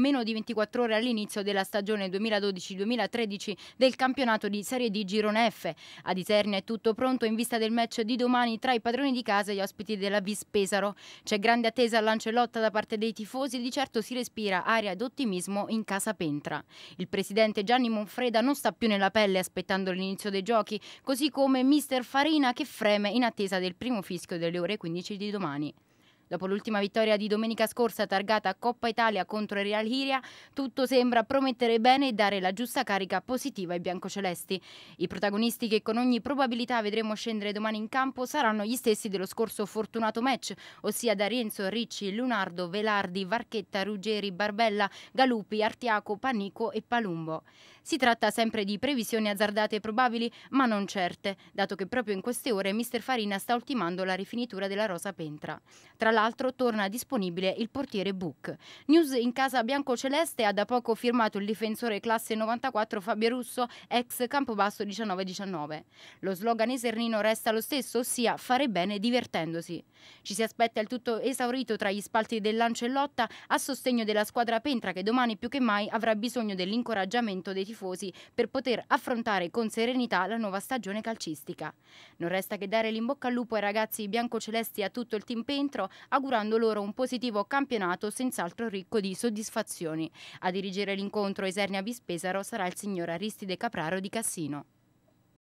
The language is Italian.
meno di 24 ore all'inizio della stagione 2012-2013 del campionato di Serie D Girone F. A Isernia è tutto pronto in vista del match di domani tra i padroni di casa e gli ospiti della Vis Pesaro. C'è grande attesa al all'Ancelotta da parte dei tifosi, e di certo si respira aria d'ottimismo in casa Pentra. Il presidente Gianni Monfreda non sta più nella pelle aspettando l'inizio dei giochi, così come mister Farina che freme in attesa del primo fischio delle ore 15 di domani. Dopo l'ultima vittoria di domenica scorsa targata Coppa Italia contro il Real Hiria, tutto sembra promettere bene e dare la giusta carica positiva ai biancocelesti. I protagonisti che con ogni probabilità vedremo scendere domani in campo saranno gli stessi dello scorso fortunato match, ossia D'Arienzo, Ricci, Lunardo, Velardi, Varchetta, Ruggeri, Barbella, Galupi, Artiaco, Panico e Palumbo. Si tratta sempre di previsioni azzardate e probabili, ma non certe, dato che proprio in queste ore Mr. Farina sta ultimando la rifinitura della rosa Pentra. Tra l'altro torna disponibile il portiere Book. News in casa biancoceleste ha da poco firmato il difensore classe 94 Fabio Russo, ex Campobasso 1919. Lo slogan esernino resta lo stesso, ossia fare bene divertendosi. Ci si aspetta il tutto esaurito tra gli spalti del dell'Ancellotta a sostegno della squadra Pentra che domani più che mai avrà bisogno dell'incoraggiamento dei tifosi per poter affrontare con serenità la nuova stagione calcistica. Non resta che dare l'imbocca al lupo ai ragazzi biancocelesti e a tutto il team Pentro, augurando loro un positivo campionato senz'altro ricco di soddisfazioni. A dirigere l'incontro Esernia Bispesaro sarà il signor Aristide Capraro di Cassino.